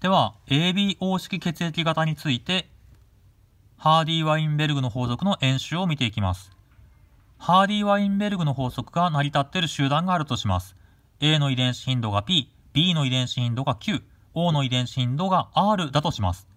では、ABO 式血液型について、ハーディー・ワインベルグの法則の演習を見ていきます。ハーディー・ワインベルグの法則が成り立っている集団があるとします。A の遺伝子頻度が P、B の遺伝子頻度が Q、O の遺伝子頻度が R だとします。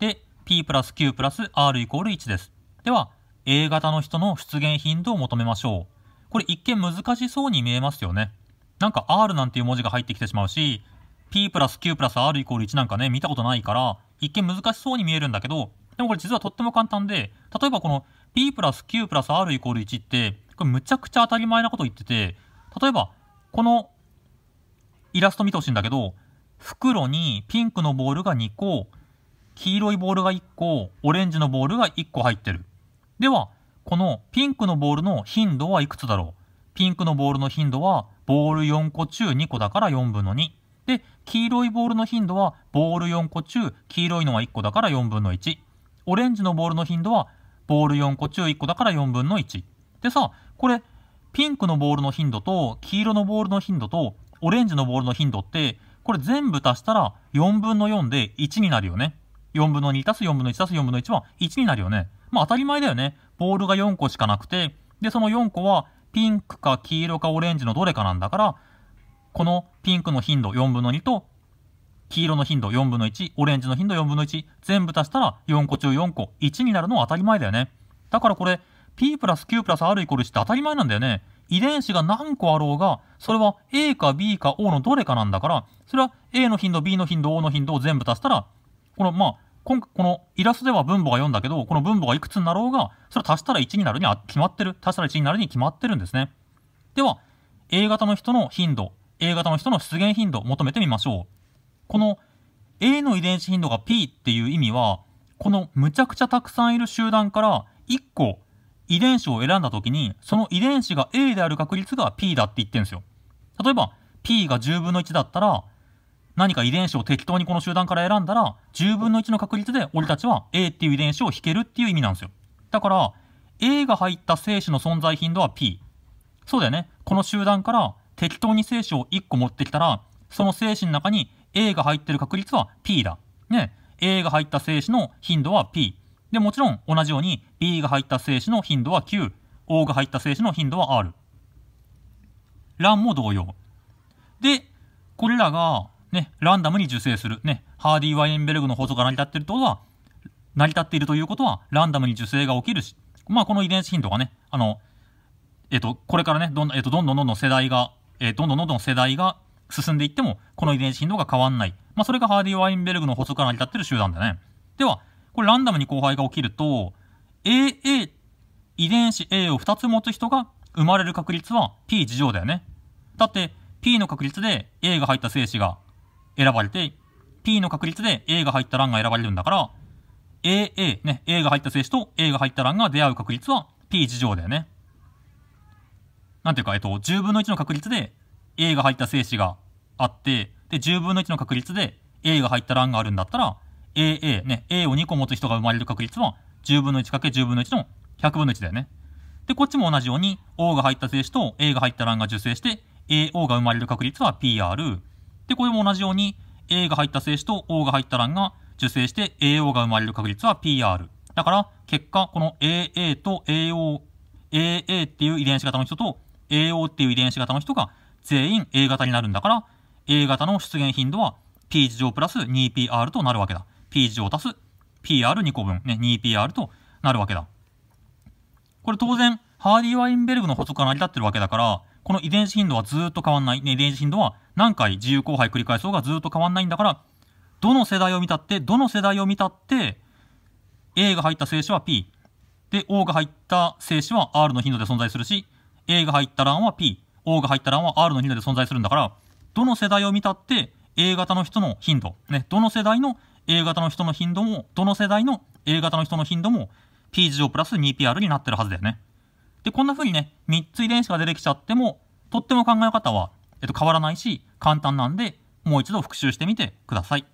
で、P プラス Q プラス R イコール1です。では、A 型の人の出現頻度を求めましょう。これ一見難しそうに見えますよね。なんか R なんていう文字が入ってきてしまうし、P プラス Q プラス R イコール1なんかね、見たことないから、一見難しそうに見えるんだけど、でもこれ実はとっても簡単で、例えばこの P プラス Q プラス R イコール1って、これむちゃくちゃ当たり前なこと言ってて、例えば、このイラスト見てほしいんだけど、袋にピンクのボールが2個、黄色いボールが1個、オレンジのボールが1個入ってる。では、このピンクのボールの頻度はいくつだろうピンクのボールの頻度は、ボール4個中2個だから4分の2。で、黄色いボールの頻度はボール4個中、黄色いのは1個だから4分の1。オレンジのボールの頻度はボール4個中1個だから4分の1。でさ、これ、ピンクのボールの頻度と黄色のボールの頻度とオレンジのボールの頻度って、これ全部足したら4分の4で1になるよね。4分の2足す4分の1足す4分の1は1になるよね。まあ当たり前だよね。ボールが4個しかなくて、で、その4個はピンクか黄色かオレンジのどれかなんだから、このピンクの頻度4分の2と黄色の頻度4分の1オレンジの頻度4分の1全部足したら4個中4個1になるのは当たり前だよねだからこれ P プラス Q プラス R イコール1って当たり前なんだよね遺伝子が何個あろうがそれは A か B か O のどれかなんだからそれは A の頻度 B の頻度 O の頻度を全部足したらこのまあこのイラストでは分母が4だけどこの分母がいくつになろうがそれ足したら1になるに決まってる足したら1になるに決まってるんですねでは A 型の人の頻度 A 型の人の出現頻度を求めてみましょう。この A の遺伝子頻度が P っていう意味は、このむちゃくちゃたくさんいる集団から1個遺伝子を選んだ時に、その遺伝子が A である確率が P だって言ってるんですよ。例えば、P が10分の1だったら、何か遺伝子を適当にこの集団から選んだら、10分の1の確率で俺たちは A っていう遺伝子を引けるっていう意味なんですよ。だから、A が入った精子の存在頻度は P。そうだよね。この集団から適当に精子を1個持ってきたらその精子の中に A が入ってる確率は P だ。ね。A が入った精子の頻度は P。で、もちろん同じように B が入った精子の頻度は Q。O が入った精子の頻度は R。欄も同様。で、これらが、ね、ランダムに受精する。ね、ハーディワインベルグの法則が成り立っているとは、成り立っているということは、ランダムに受精が起きるし、まあ、この遺伝子頻度がね、あの、えっと、これからね、どん,、えっと、どんどんどんどん世代がえー、どんどんどんどん世代が進んでいっても、この遺伝子頻度が変わんない。まあ、それがハーディ・ワインベルグの法則から成り立ってる集団だね。では、これランダムに交配が起きると、AA、遺伝子 A を2つ持つ人が生まれる確率は P 事乗だよね。だって、P の確率で A が入った精子が選ばれて、P の確率で A が入った欄が選ばれるんだから、AA、ね、A が入った精子と A が入った欄が出会う確率は P 事乗だよね。なんていうか、えっと、10分の1の確率で A が入った精子があって、で、10分の1の確率で A が入った欄があるんだったら、AA、ね、A を2個持つ人が生まれる確率は、10分の1け1 0分の1の100分の1だよね。で、こっちも同じように、O が入った精子と A が入った欄が受精して、AO が生まれる確率は PR。で、これも同じように、A が入った精子と O が入った欄が受精して AO が生まれる確率は PR。だから、結果、この AA と AO、AA っていう遺伝子型の人と AO っていう遺伝子型の人が全員 A 型になるんだから、A 型の出現頻度は P 字乗プラス 2PR となるわけだ。P 字乗足す PR2 個分、ね、2PR となるわけだ。これ当然、ハーディー・ワインベルグの補足が成り立ってるわけだから、この遺伝子頻度はずっと変わんない。ね、遺伝子頻度は何回自由交配繰り返そうがずっと変わんないんだから、どの世代を見たって、どの世代を見たって、A が入った精子は P。で、O が入った精子は R の頻度で存在するし、A が入った欄は P、O が入った欄は R の2度で存在するんだから、どの世代を見たって A 型の人の頻度、ね、どの世代の A 型の人の頻度も、どの世代の A 型の人の頻度も P 乗プラス 2PR になってるはずだよね。で、こんな風にね、3つ遺伝子が出てきちゃっても、とっても考え方は、えっと、変わらないし、簡単なんで、もう一度復習してみてください。